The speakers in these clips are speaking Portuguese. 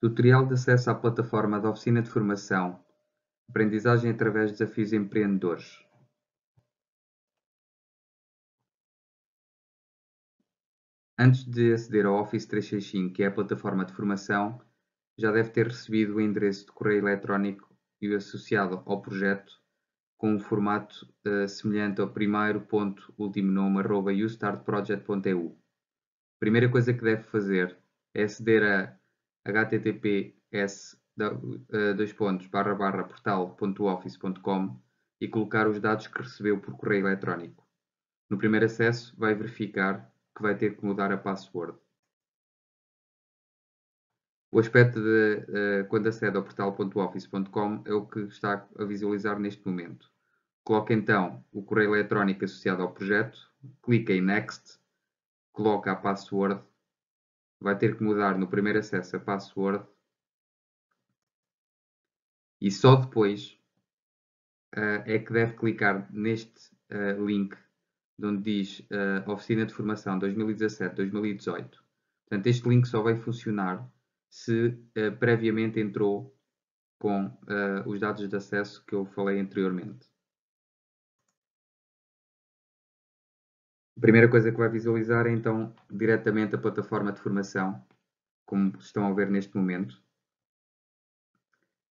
Tutorial de acesso à plataforma da Oficina de Formação. Aprendizagem através de desafios empreendedores. Antes de aceder ao Office 365, que é a plataforma de formação, já deve ter recebido o endereço de correio eletrónico e o associado ao projeto com um formato uh, semelhante ao primeiro ponto Primeira coisa que deve fazer é aceder a https eh, dois pontos, barra, barra, portal.office.com e colocar os dados que recebeu por correio eletrónico. No primeiro acesso, vai verificar que vai ter que mudar a password. O aspecto de uh, quando acede ao portal.office.com é o que está a visualizar neste momento. Coloca então o correio eletrónico associado ao projeto, clica em Next, coloca a password vai ter que mudar no primeiro acesso a password e só depois uh, é que deve clicar neste uh, link onde diz uh, Oficina de Formação 2017-2018. Portanto, este link só vai funcionar se previamente entrou com os dados de acesso que eu falei anteriormente. A primeira coisa que vai visualizar é então diretamente a plataforma de formação, como estão a ver neste momento.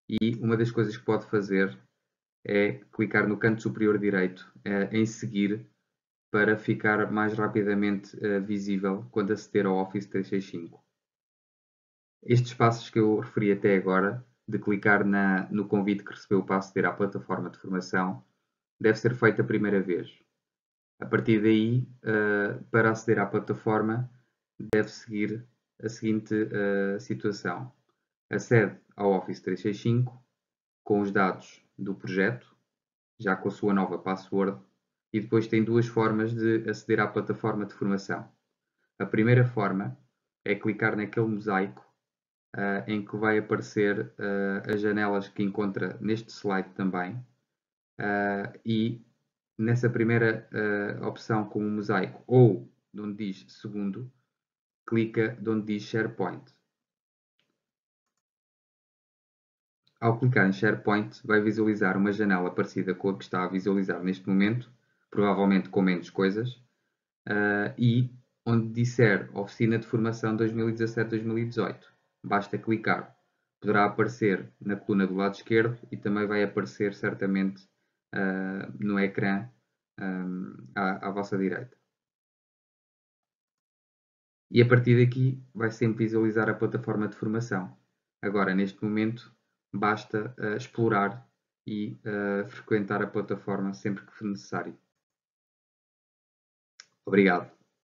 E uma das coisas que pode fazer é clicar no canto superior direito é, em seguir para ficar mais rapidamente eh, visível quando aceder ao Office 365. Estes passos que eu referi até agora, de clicar na, no convite que recebeu para aceder à plataforma de formação, deve ser feito a primeira vez. A partir daí, uh, para aceder à plataforma, deve seguir a seguinte uh, situação. Acede ao Office 365 com os dados do projeto, já com a sua nova password, e depois tem duas formas de aceder à plataforma de formação. A primeira forma é clicar naquele mosaico uh, em que vai aparecer as janelas que encontra neste slide também e nessa primeira uh, opção com o mosaico ou onde diz segundo, clica onde diz SharePoint. Ao clicar em SharePoint, vai visualizar uma janela parecida com a que está a visualizar neste momento, provavelmente com menos coisas, uh, e onde disser Oficina de Formação 2017-2018. Basta clicar. Poderá aparecer na coluna do lado esquerdo e também vai aparecer certamente eh, no ecrã um, eh, à, à, vossa direita. E a partir daqui vai sempre visualizar a plataforma de formação. Agora, neste momento, basta uh, explorar e frequentar a plataforma sempre que for necessário. Obrigado.